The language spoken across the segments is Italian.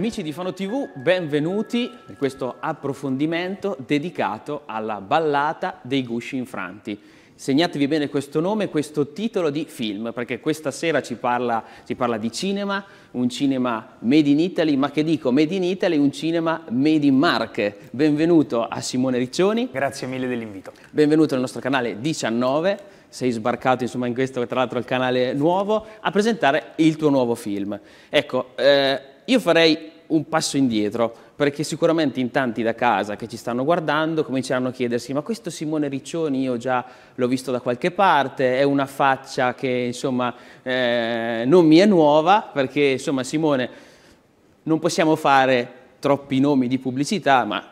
Amici di Fano TV, benvenuti in questo approfondimento dedicato alla ballata dei gusci infranti. Segnatevi bene questo nome, questo titolo di film, perché questa sera ci parla, si parla di cinema, un cinema made in Italy, ma che dico made in Italy, un cinema made in Marche. Benvenuto a Simone Riccioni. Grazie mille dell'invito. Benvenuto nel nostro canale 19 sei sbarcato insomma in questo tra l'altro il canale nuovo a presentare il tuo nuovo film. Ecco, eh, io farei un passo indietro, perché sicuramente in tanti da casa che ci stanno guardando cominceranno a chiedersi ma questo Simone Riccioni io già l'ho visto da qualche parte, è una faccia che insomma eh, non mi è nuova, perché insomma Simone non possiamo fare troppi nomi di pubblicità, ma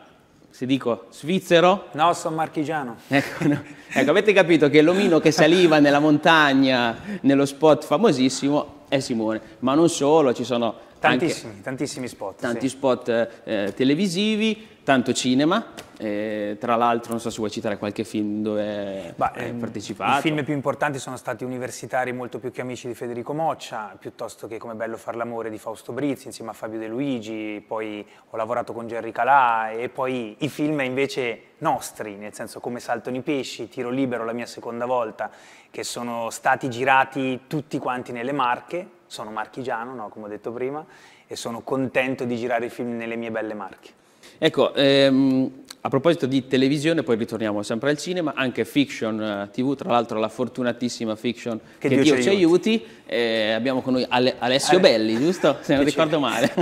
se dico svizzero... No, sono marchigiano. Ecco, no. ecco avete capito che l'omino che saliva nella montagna, nello spot famosissimo, è Simone. Ma non solo, ci sono Tantissimi, tantissimi spot. Tanti sì. spot eh, eh televisivi, tanto cinema, eh, tra l'altro, non so se vuoi citare qualche film dove hai ehm, partecipato. I film più importanti sono stati Universitari molto più che amici di Federico Moccia, piuttosto che Come bello far l'amore di Fausto Brizzi insieme a Fabio De Luigi, poi ho lavorato con Gerry Calà e poi i film invece nostri, nel senso come Saltano i pesci, Tiro libero la mia seconda volta, che sono stati girati tutti quanti nelle Marche, sono marchigiano, no, come ho detto prima, e sono contento di girare i film nelle mie belle Marche. Ecco, ehm, a proposito di televisione, poi ritorniamo sempre al cinema, anche Fiction eh, TV, tra l'altro la fortunatissima Fiction che, che Dio, Dio, ci aiuti, aiuti. Eh, abbiamo con noi Ale Alessio Ale Belli, giusto? Se non ricordo male.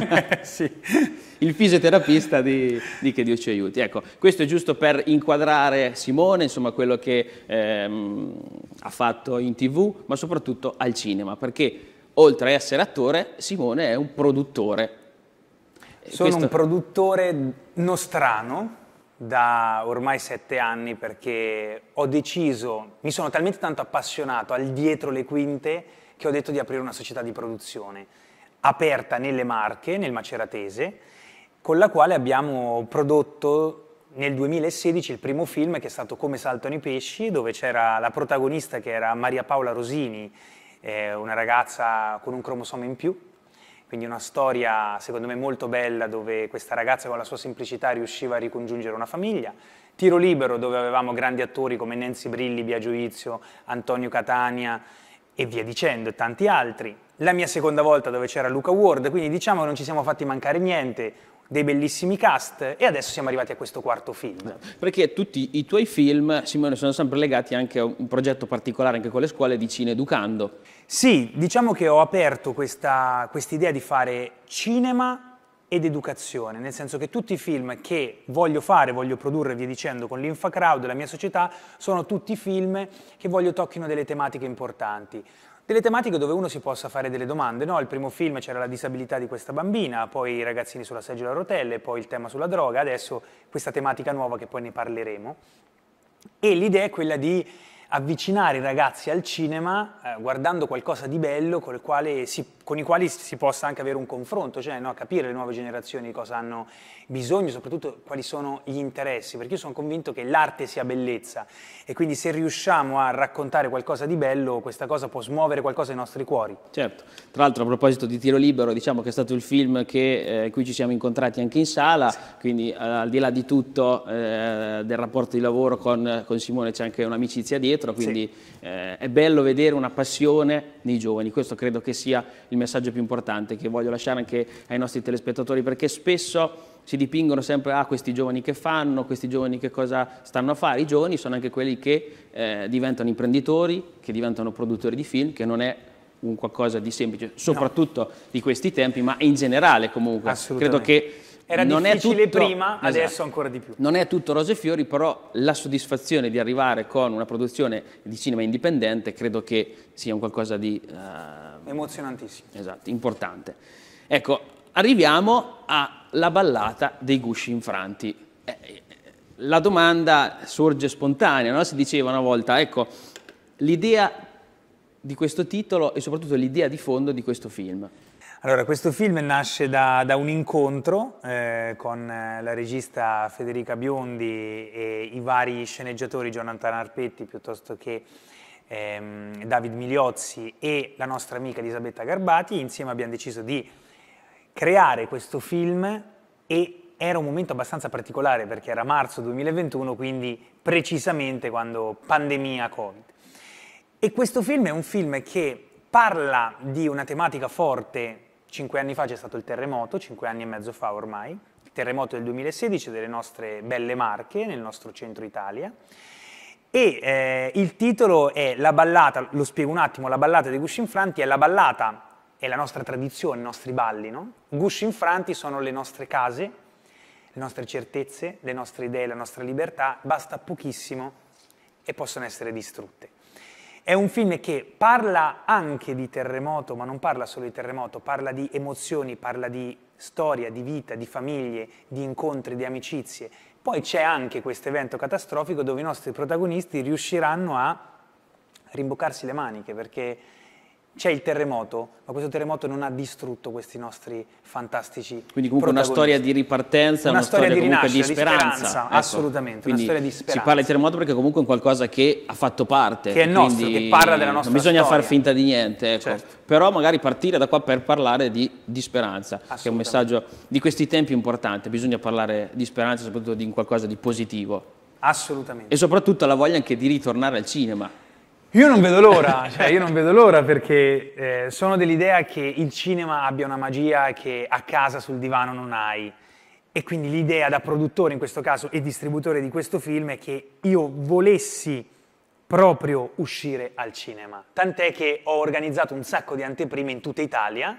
sì. Il fisioterapista di, di, Che Dio ci aiuti. Ecco, questo è giusto per inquadrare Simone, insomma quello che ehm, ha fatto in tv, ma soprattutto al cinema, perché oltre a essere attore, Simone è un produttore sono questo... un produttore nostrano da ormai sette anni perché ho deciso, mi sono talmente tanto appassionato al dietro le quinte che ho detto di aprire una società di produzione aperta nelle Marche, nel Maceratese, con la quale abbiamo prodotto nel 2016 il primo film che è stato Come saltano i pesci, dove c'era la protagonista che era Maria Paola Rosini, eh, una ragazza con un cromosoma in più, quindi una storia secondo me molto bella dove questa ragazza con la sua semplicità riusciva a ricongiungere una famiglia. Tiro libero dove avevamo grandi attori come Nancy Brilli, Biagio Izio, Antonio Catania e via dicendo, e tanti altri. La mia seconda volta dove c'era Luca Ward, quindi diciamo che non ci siamo fatti mancare niente, dei bellissimi cast e adesso siamo arrivati a questo quarto film. Esatto. Perché tutti i tuoi film, Simone, sono sempre legati anche a un progetto particolare, anche con le scuole di Cine Educando. Sì, diciamo che ho aperto questa idea di fare cinema ed educazione, nel senso che tutti i film che voglio fare, voglio produrre, via dicendo, con l'Infacrowd, la mia società, sono tutti film che voglio tocchino delle tematiche importanti delle tematiche dove uno si possa fare delle domande. No? Al primo film c'era la disabilità di questa bambina, poi i ragazzini sulla seggiola a rotelle, poi il tema sulla droga, adesso questa tematica nuova che poi ne parleremo. E l'idea è quella di avvicinare i ragazzi al cinema eh, guardando qualcosa di bello con, si, con i quali si possa anche avere un confronto, cioè no, capire le nuove generazioni cosa hanno bisogno, soprattutto quali sono gli interessi, perché io sono convinto che l'arte sia bellezza e quindi se riusciamo a raccontare qualcosa di bello questa cosa può smuovere qualcosa nei nostri cuori. Certo, tra l'altro a proposito di Tiro Libero diciamo che è stato il film che, eh, cui ci siamo incontrati anche in sala, sì. quindi eh, al di là di tutto eh, del rapporto di lavoro con, con Simone c'è anche un'amicizia dietro dietro, quindi sì. eh, è bello vedere una passione nei giovani, questo credo che sia il messaggio più importante che voglio lasciare anche ai nostri telespettatori, perché spesso si dipingono sempre a ah, questi giovani che fanno, questi giovani che cosa stanno a fare, i giovani sono anche quelli che eh, diventano imprenditori, che diventano produttori di film, che non è un qualcosa di semplice, soprattutto no. di questi tempi, ma in generale comunque. Credo che era non difficile tutto, prima, esatto, adesso ancora di più. Non è tutto rose e fiori, però la soddisfazione di arrivare con una produzione di cinema indipendente credo che sia un qualcosa di... Uh, Emozionantissimo. Esatto, importante. Ecco, arriviamo alla ballata dei gusci infranti. Eh, eh, la domanda sorge spontanea, no? si diceva una volta, ecco, l'idea di questo titolo e soprattutto l'idea di fondo di questo film. Allora, questo film nasce da, da un incontro eh, con eh, la regista Federica Biondi e i vari sceneggiatori Jonathan Arpetti piuttosto che ehm, David Miliozzi e la nostra amica Elisabetta Garbati. Insieme abbiamo deciso di creare questo film e era un momento abbastanza particolare perché era marzo 2021, quindi precisamente quando pandemia Covid. E questo film è un film che parla di una tematica forte Cinque anni fa c'è stato il terremoto, cinque anni e mezzo fa ormai, il terremoto del 2016 delle nostre belle Marche, nel nostro centro Italia. E eh, il titolo è La ballata, lo spiego un attimo, la ballata dei gusci Infranti è la ballata, è la nostra tradizione, i nostri balli, no? Gusci Infranti sono le nostre case, le nostre certezze, le nostre idee, la nostra libertà, basta pochissimo e possono essere distrutte. È un film che parla anche di terremoto, ma non parla solo di terremoto, parla di emozioni, parla di storia, di vita, di famiglie, di incontri, di amicizie. Poi c'è anche questo evento catastrofico dove i nostri protagonisti riusciranno a rimboccarsi le maniche perché c'è il terremoto, ma questo terremoto non ha distrutto questi nostri fantastici. Quindi comunque una storia di ripartenza, una, una storia, storia di comunque di speranza. Di speranza ecco. Assolutamente, Quindi una storia di speranza. Si parla di terremoto perché comunque è qualcosa che ha fatto parte. Che è nostro, che parla della nostra storia. Non bisogna storia. far finta di niente, ecco. certo. Però magari partire da qua per parlare di, di speranza, che è un messaggio di questi tempi importante. Bisogna parlare di speranza, soprattutto di qualcosa di positivo. Assolutamente. E soprattutto la voglia anche di ritornare al cinema io non vedo l'ora, cioè io non vedo l'ora perché eh, sono dell'idea che il cinema abbia una magia che a casa sul divano non hai. E quindi l'idea da produttore in questo caso e distributore di questo film è che io volessi proprio uscire al cinema. Tant'è che ho organizzato un sacco di anteprime in tutta Italia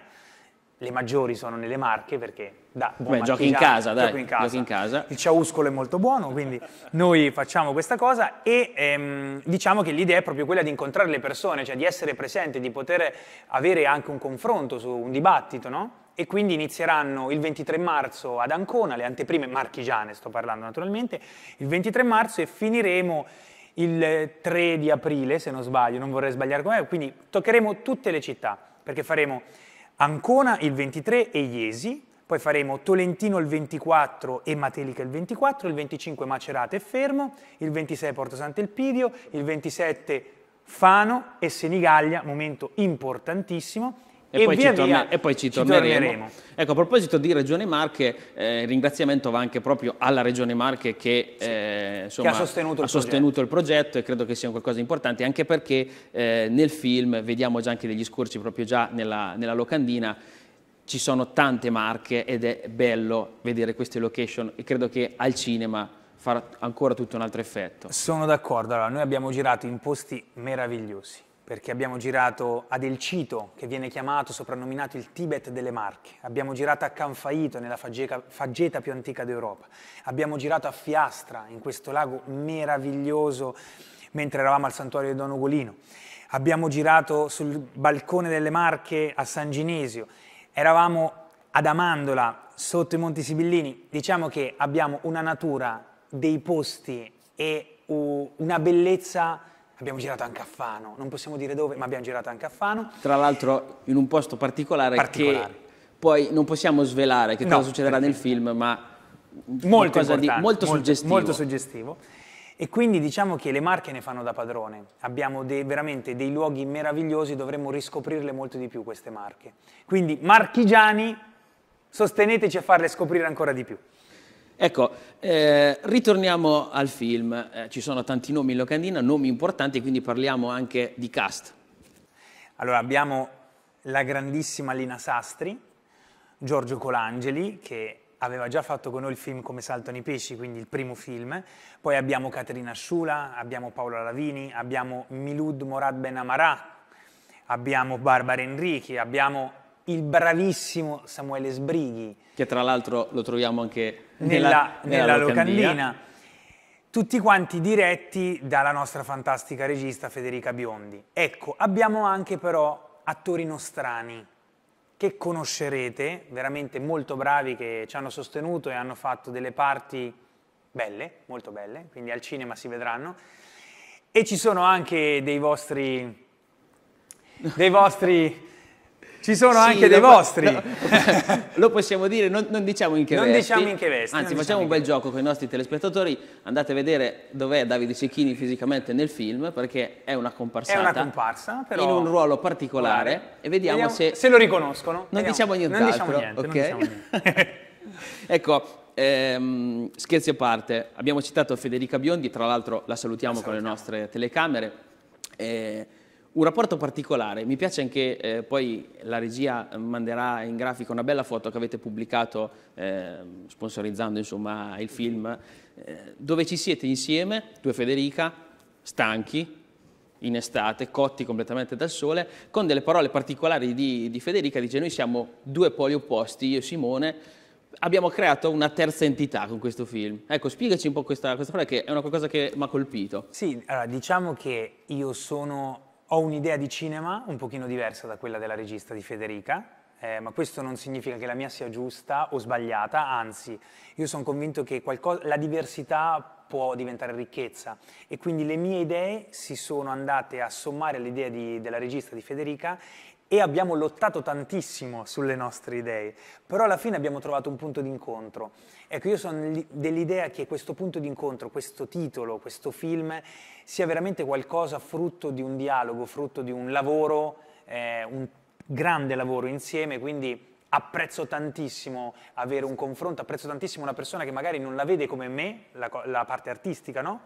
le maggiori sono nelle marche perché da buon Beh, giochi in casa, dai, in casa. giochi in casa. Il ciauscolo è molto buono, quindi noi facciamo questa cosa e ehm, diciamo che l'idea è proprio quella di incontrare le persone, cioè di essere presente di poter avere anche un confronto su un dibattito, no? E quindi inizieranno il 23 marzo ad Ancona, le anteprime marchigiane, sto parlando naturalmente, il 23 marzo e finiremo il 3 di aprile, se non sbaglio, non vorrei sbagliare com'è, quindi toccheremo tutte le città, perché faremo Ancona il 23 e Iesi, poi faremo Tolentino il 24 e Matelica il 24, il 25 Macerata e Fermo, il 26 Porto Sant'Elpidio, il 27 Fano e Senigallia, momento importantissimo, e, e, poi via via e, poi, ci, torneremo. torneremo. Ecco, a proposito di Regione Marche, eh, il ringraziamento va anche proprio alla Regione Marche che, sì, eh, insomma, che ha, sostenuto, ha il sostenuto, il progetto e credo che sia qualcosa di importante, anche perché eh, nel film vediamo già anche degli scorci proprio già nella, nella locandina ci sono tante marche ed è bello vedere queste location e credo che al cinema farà ancora tutto un altro effetto. Sono d'accordo, allora noi abbiamo girato in posti meravigliosi perché abbiamo girato ad Elcito, che viene chiamato, soprannominato il Tibet delle Marche, abbiamo girato a Canfaito, nella faggeca, faggeta più antica d'Europa, abbiamo girato a Fiastra, in questo lago meraviglioso, mentre eravamo al santuario di Don Ugolino, abbiamo girato sul balcone delle Marche a San Ginesio, eravamo ad Amandola, sotto i Monti Sibillini, diciamo che abbiamo una natura, dei posti e una bellezza Abbiamo girato anche a Fano, non possiamo dire dove, ma abbiamo girato anche a Fano. Tra l'altro in un posto particolare, particolare. che poi non possiamo svelare che no, cosa succederà nel film, ma molto, di, molto, molto, suggestivo. molto suggestivo. E quindi diciamo che le marche ne fanno da padrone, abbiamo dei, veramente dei luoghi meravigliosi, dovremmo riscoprirle molto di più queste marche. Quindi marchigiani, sosteneteci a farle scoprire ancora di più. Ecco, eh, ritorniamo al film, eh, ci sono tanti nomi in locandina, nomi importanti, quindi parliamo anche di cast. Allora abbiamo la grandissima Lina Sastri, Giorgio Colangeli, che aveva già fatto con noi il film Come saltano i pesci, quindi il primo film, poi abbiamo Caterina Sciula, abbiamo Paola Lavini, abbiamo Milud Morad Ben Amara, abbiamo Barbara Enrichi, abbiamo il bravissimo Samuele Sbrighi. Che tra l'altro lo troviamo anche nella, nella, nella locandina. locandina. Tutti quanti diretti dalla nostra fantastica regista Federica Biondi. Ecco, abbiamo anche però attori nostrani che conoscerete, veramente molto bravi che ci hanno sostenuto e hanno fatto delle parti belle, molto belle, quindi al cinema si vedranno. E ci sono anche dei vostri dei vostri Ci sono sì, anche dei vostri. No, lo possiamo dire, non, non diciamo in che non vesti. Diciamo in che vesti Anzi, diciamo facciamo diciamo un bel gioco con i nostri telespettatori. Andate a vedere dov'è Davide Cecchini fisicamente nel film, perché è una comparsata. È una comparsa, però... In un ruolo particolare. Guarda. E vediamo, vediamo, se... Se lo riconoscono. Non vediamo. diciamo nient'altro. Non diciamo niente, okay? diciamo niente. ecco, ehm, scherzi a parte. Abbiamo citato Federica Biondi, tra l'altro la salutiamo, la salutiamo. con le nostre telecamere. Eh, un rapporto particolare, mi piace anche, eh, poi la regia manderà in grafica una bella foto che avete pubblicato eh, sponsorizzando insomma, il film, eh, dove ci siete insieme, tu e Federica, stanchi, in estate, cotti completamente dal sole, con delle parole particolari di, di Federica, dice noi siamo due poli opposti, io e Simone, abbiamo creato una terza entità con questo film. Ecco, spiegaci un po' questa, questa parola che è una cosa che mi ha colpito. Sì, allora, diciamo che io sono ho un'idea di cinema un pochino diversa da quella della regista di Federica, eh, ma questo non significa che la mia sia giusta o sbagliata, anzi io sono convinto che qualcosa, la diversità può diventare ricchezza e quindi le mie idee si sono andate a sommare all'idea della regista di Federica e abbiamo lottato tantissimo sulle nostre idee, però alla fine abbiamo trovato un punto d'incontro. Ecco, io sono dell'idea che questo punto d'incontro, questo titolo, questo film sia veramente qualcosa frutto di un dialogo, frutto di un lavoro, eh, un grande lavoro insieme, quindi apprezzo tantissimo avere un confronto, apprezzo tantissimo una persona che magari non la vede come me, la, la parte artistica, no?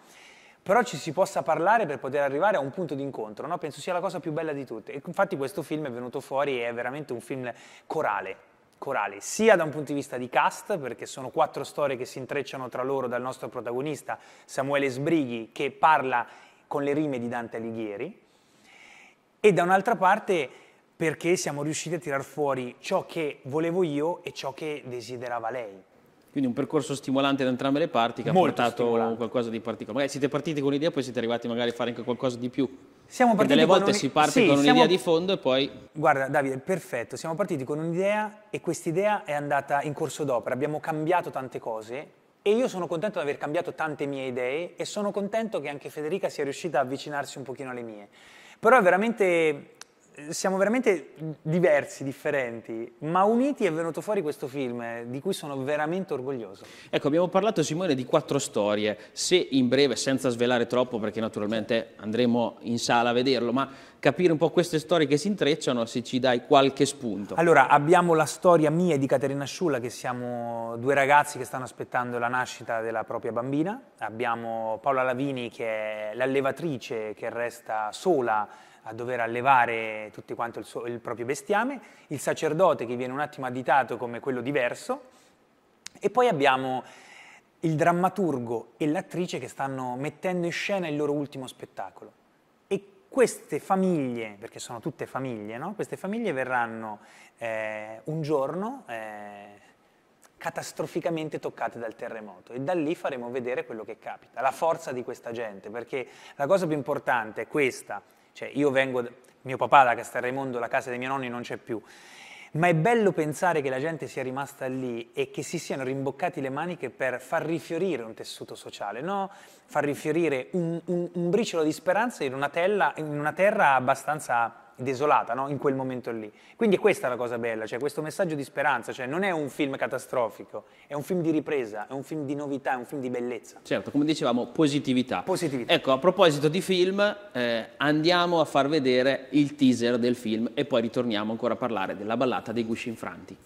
però ci si possa parlare per poter arrivare a un punto di incontro, no? penso sia la cosa più bella di tutte. E infatti questo film è venuto fuori e è veramente un film corale, corale, sia da un punto di vista di cast, perché sono quattro storie che si intrecciano tra loro dal nostro protagonista Samuele Sbrighi, che parla con le rime di Dante Alighieri, e da un'altra parte perché siamo riusciti a tirar fuori ciò che volevo io e ciò che desiderava lei. Quindi un percorso stimolante da entrambe le parti che Molto ha portato stimolante. qualcosa di particolare. Magari siete partiti con un'idea, poi siete arrivati magari a fare anche qualcosa di più. Siamo partiti delle volte un... si parte sì, con siamo... un'idea di fondo e poi... Guarda Davide, perfetto, siamo partiti con un'idea e quest'idea è andata in corso d'opera, abbiamo cambiato tante cose e io sono contento di aver cambiato tante mie idee e sono contento che anche Federica sia riuscita a avvicinarsi un pochino alle mie. Però è veramente siamo veramente diversi, differenti, ma uniti è venuto fuori questo film eh, di cui sono veramente orgoglioso. Ecco, abbiamo parlato Simone di quattro storie, se in breve, senza svelare troppo perché naturalmente andremo in sala a vederlo, ma capire un po' queste storie che si intrecciano, se ci dai qualche spunto. Allora, abbiamo la storia mia e di Caterina Sciulla, che siamo due ragazzi che stanno aspettando la nascita della propria bambina. Abbiamo Paola Lavini, che è l'allevatrice che resta sola a dover allevare tutto quanto il, suo, il proprio bestiame, il sacerdote che viene un attimo additato come quello diverso, e poi abbiamo il drammaturgo e l'attrice che stanno mettendo in scena il loro ultimo spettacolo queste famiglie, perché sono tutte famiglie, no? queste famiglie verranno eh, un giorno eh, catastroficamente toccate dal terremoto e da lì faremo vedere quello che capita, la forza di questa gente, perché la cosa più importante è questa, cioè io vengo, mio papà da Castelraimondo, la casa dei miei nonni non c'è più, ma è bello pensare che la gente sia rimasta lì e che si siano rimboccati le maniche per far rifiorire un tessuto sociale, no? far rifiorire un, un, un briciolo di speranza in una, tella, in una terra abbastanza desolata no? in quel momento lì. Quindi è questa la cosa bella, cioè questo messaggio di speranza, cioè non è un film catastrofico, è un film di ripresa, è un film di novità, è un film di bellezza. Certo, come dicevamo, positività. Positività. Ecco, a proposito di film, eh, andiamo a far vedere il teaser del film e poi ritorniamo ancora a parlare della ballata dei Gusci Infranti.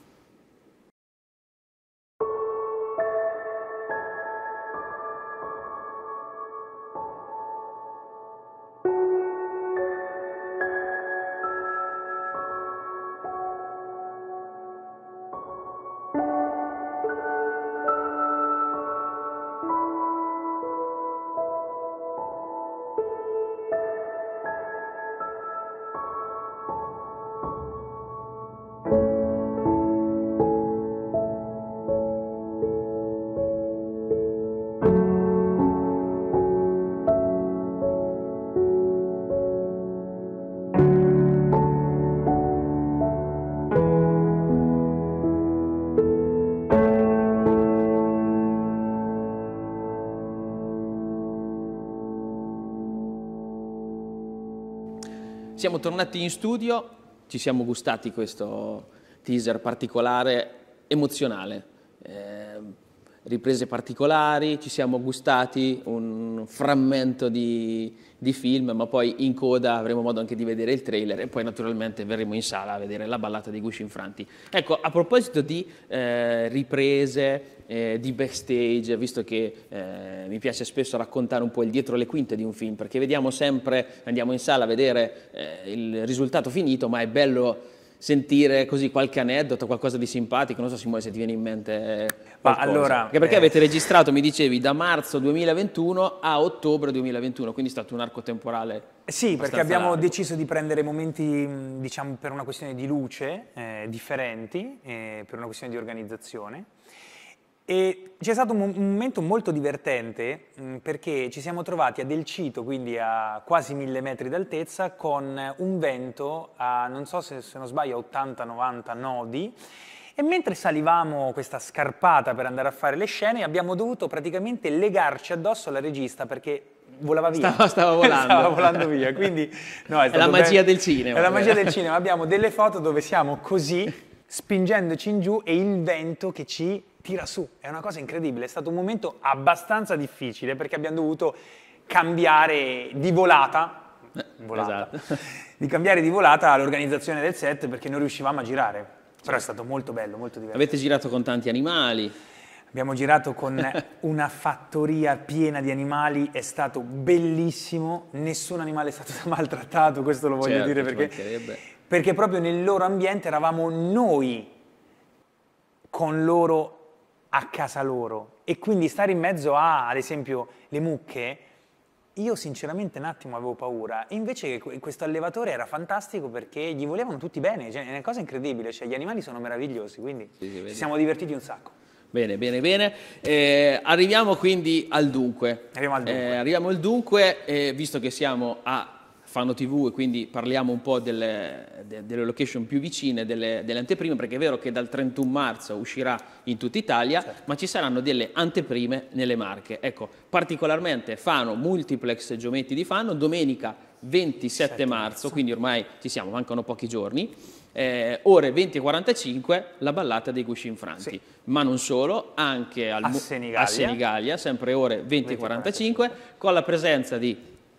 siamo tornati in studio, ci siamo gustati questo teaser particolare, emozionale. Eh, riprese particolari, ci siamo gustati un frammento di, di, film, ma poi in coda avremo modo anche di vedere il trailer e poi naturalmente verremo in sala a vedere la ballata dei gusci Infranti. Ecco, a proposito di eh, riprese, eh, di backstage, visto che eh, mi piace spesso raccontare un po' il dietro le quinte di un film, perché vediamo sempre, andiamo in sala a vedere eh, il risultato finito, ma è bello sentire così qualche aneddoto, qualcosa di simpatico, non so Simone se ti viene in mente eh, ma allora, Anche perché eh. avete registrato, mi dicevi, da marzo 2021 a ottobre 2021, quindi è stato un arco temporale. Sì, perché abbiamo largo. deciso di prendere momenti, diciamo, per una questione di luce eh, differenti, eh, per una questione di organizzazione. E c'è stato un momento molto divertente mh, perché ci siamo trovati a Del Cito, quindi a quasi mille metri d'altezza, con un vento a, non so se, se non sbaglio, 80-90 nodi e mentre salivamo questa scarpata per andare a fare le scene, abbiamo dovuto praticamente legarci addosso alla regista perché volava via. Stava, stava volando. stava volando via, quindi... No, è, è la magia ben... del cinema. È la magia del cinema. Abbiamo delle foto dove siamo così, spingendoci in giù e il vento che ci tira su. È una cosa incredibile, è stato un momento abbastanza difficile perché abbiamo dovuto cambiare di volata eh, Volata. Esatto. di cambiare di volata l'organizzazione del set perché non riuscivamo a girare però è stato molto bello, molto divertente. Avete girato con tanti animali. Abbiamo girato con una fattoria piena di animali, è stato bellissimo, nessun animale è stato maltrattato, questo lo voglio certo, dire perché, perché proprio nel loro ambiente eravamo noi con loro a casa loro e quindi stare in mezzo a, ad esempio, le mucche io sinceramente un attimo avevo paura, invece questo allevatore era fantastico perché gli volevano tutti bene, cioè, è una cosa incredibile, cioè, gli animali sono meravigliosi, quindi sì, sì, ci siamo divertiti un sacco. Bene, bene, bene. Eh, arriviamo quindi al dunque. Arriviamo al dunque, eh, arriviamo al dunque eh, visto che siamo a fanno tv e quindi parliamo un po' delle, delle location più vicine, delle, delle, anteprime, perché è vero che dal 31 marzo uscirà in tutta Italia, certo. ma ci saranno delle anteprime nelle marche. Ecco, particolarmente Fano, Multiplex Giometti di Fano, domenica 27 certo. marzo, quindi ormai ci siamo, mancano pochi giorni, eh, ore 20.45 la ballata dei Gusci Infranti, sì. ma non solo, anche al, a, Senigallia. a Senigallia, sempre ore 20.45, 20 con la presenza di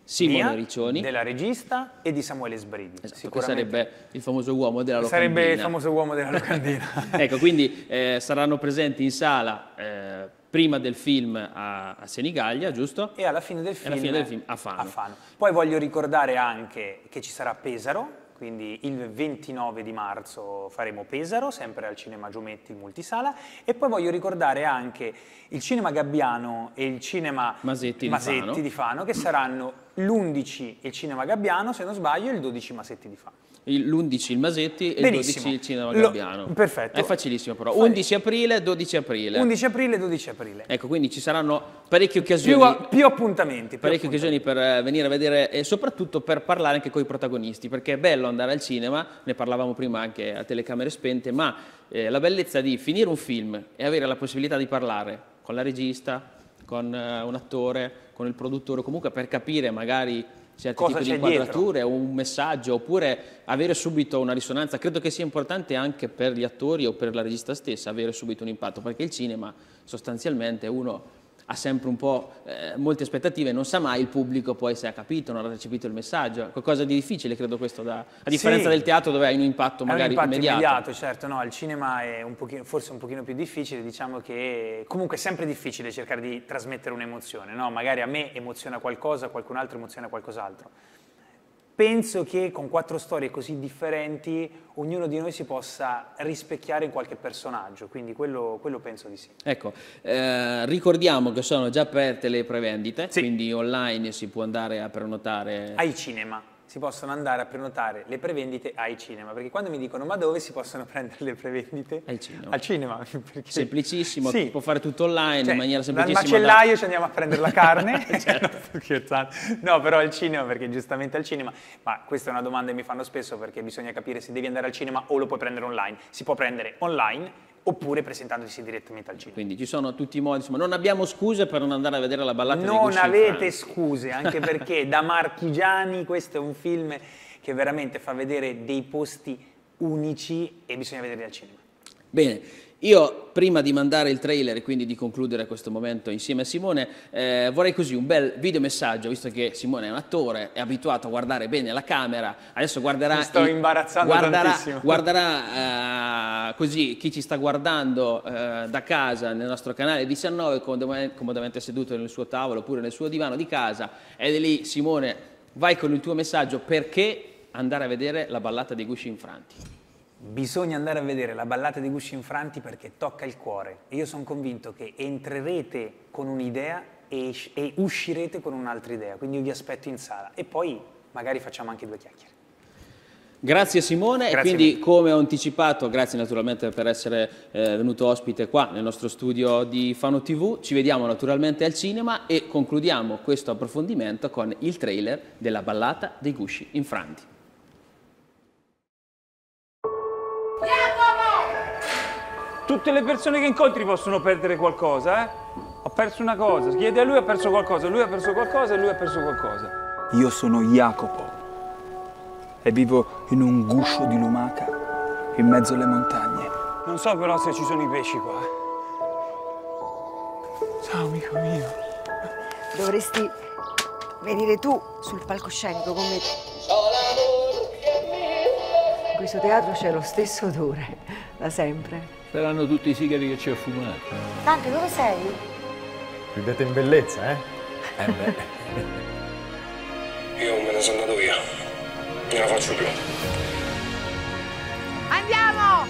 Simone Mia, Riccioni. della regista e di Samuele Sbridi Esatto, che sarebbe il famoso uomo della locandina. Sarebbe il famoso uomo della locandina. ecco, quindi eh, saranno presenti in sala eh, prima del film a, a, Senigallia, giusto? E alla fine del film, fine del film a, Fano. a, Fano. Poi voglio ricordare anche che ci sarà Pesaro, quindi il 29 di marzo faremo Pesaro, sempre al Cinema Giometti in multisala, e poi voglio ricordare anche il Cinema Gabbiano e il Cinema Masetti, Masetti di, Fano. di Fano, che saranno l'11 il Cinema Gabbiano, se non sbaglio, e il 12 Masetti di Fano l'11 il Masetti e Benissimo. il 12 il Cinema Gabbiano. perfetto. È facilissimo però. 11 aprile, 12 aprile. 11 aprile, 12 aprile. Ecco, quindi ci saranno parecchie occasioni. Più, più appuntamenti. parecchie occasioni per eh, venire a vedere e soprattutto per parlare anche con i protagonisti, perché è bello andare al cinema, ne parlavamo prima anche a telecamere spente, ma eh, la bellezza di finire un film e avere la possibilità di parlare con la regista, con eh, un attore, con il produttore, comunque per capire magari certi Cosa tipi di inquadrature dietro? o un messaggio, oppure avere subito una risonanza. Credo che sia importante anche per gli attori o per la regista stessa avere subito un impatto, perché il cinema sostanzialmente uno ha sempre un po' eh, molte aspettative, non sa mai il pubblico poi se ha capito, non ha recepito il messaggio, qualcosa di difficile credo questo, da, a differenza sì, del teatro dove hai un impatto magari un impatto immediato. immediato. certo, no, il cinema è un pochino, forse un pochino più difficile, diciamo che comunque è sempre difficile cercare di trasmettere un'emozione, no? magari a me emoziona qualcosa, a qualcun altro emoziona qualcos'altro penso che con quattro storie così differenti ognuno di noi si possa rispecchiare in qualche personaggio, quindi quello, quello penso di sì. Ecco, eh, ricordiamo che sono già aperte le prevendite, sì. quindi online si può andare a prenotare. Ai cinema si possono andare a prenotare le prevendite ai cinema, perché quando mi dicono ma dove si possono prendere le prevendite? Al cinema. Al cinema. Perché... Semplicissimo, sì. può fare tutto online cioè, in maniera semplicissima. Al macellaio da... ci andiamo a prendere la carne, certo. no però al cinema, perché giustamente al cinema, ma questa è una domanda che mi fanno spesso perché bisogna capire se devi andare al cinema o lo puoi prendere online. Si può prendere online oppure presentandosi direttamente al cinema. Quindi ci sono tutti i modi, insomma, non abbiamo scuse per non andare a vedere la ballata non Non avete scuse, anche perché da Marchigiani questo è un film che veramente fa vedere dei posti unici e bisogna vederli al cinema. Bene, io prima di mandare il trailer e quindi di concludere questo momento insieme a Simone, eh, vorrei così un bel videomessaggio, visto che Simone è un attore, è abituato a guardare bene la camera, adesso guarderà... Mi sto il, imbarazzando guarderà, tantissimo. Guarderà eh, così chi ci sta guardando eh, da casa nel nostro canale 19, comodamente seduto nel suo tavolo oppure nel suo divano di casa, ed è lì Simone, vai con il tuo messaggio perché andare a vedere la ballata dei Gusci Infranti. Bisogna andare a vedere la ballata di Gusci Infranti perché tocca il cuore io sono convinto che entrerete con un'idea e, e uscirete con un'altra idea, quindi io vi aspetto in sala e poi magari facciamo anche due chiacchiere. Grazie Simone grazie e quindi mille. come ho anticipato, grazie naturalmente per essere eh, venuto ospite qua nel nostro studio di Fano TV, ci vediamo naturalmente al cinema e concludiamo questo approfondimento con il trailer della ballata dei Gusci Infranti. tutte le persone che incontri possono perdere qualcosa, eh? Ho perso una cosa, chiedi a lui ha perso qualcosa, lui ha perso qualcosa e lui ha perso qualcosa. Io sono Jacopo e vivo in un guscio di lumaca in mezzo alle montagne. Non so però se ci sono i pesci qua. Eh. Ciao amico mio. Dovresti venire tu sul palcoscenico con me. In questo teatro c'è lo stesso odore da sempre. Saranno tutti i sigari che ci ho fumato. Dante, dove sei? Ridete in bellezza, eh? eh beh. Io me ne sono andato via. Non la faccio più. Andiamo!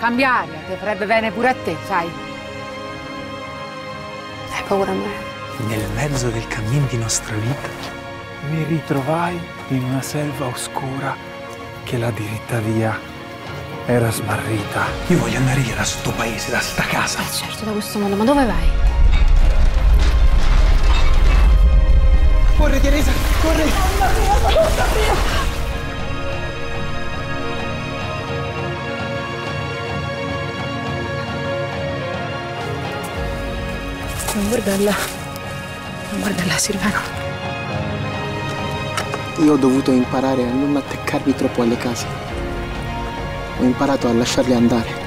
Cambiare, ti farebbe bene pure a te, sai. Hai paura a me? Nel mezzo del cammin di nostra vita mi ritrovai in una selva oscura che la diritta via era smarrita. Io voglio andare via da sto paese, da sta casa. Eh certo, da questo mondo, ma dove vai? Corri Teresa, corri! Oh, mia, oh, mia. Non guardarla. Non guardarla, Silvano. Io ho dovuto imparare a non attaccarmi troppo alle case ho imparato a lasciarli andare.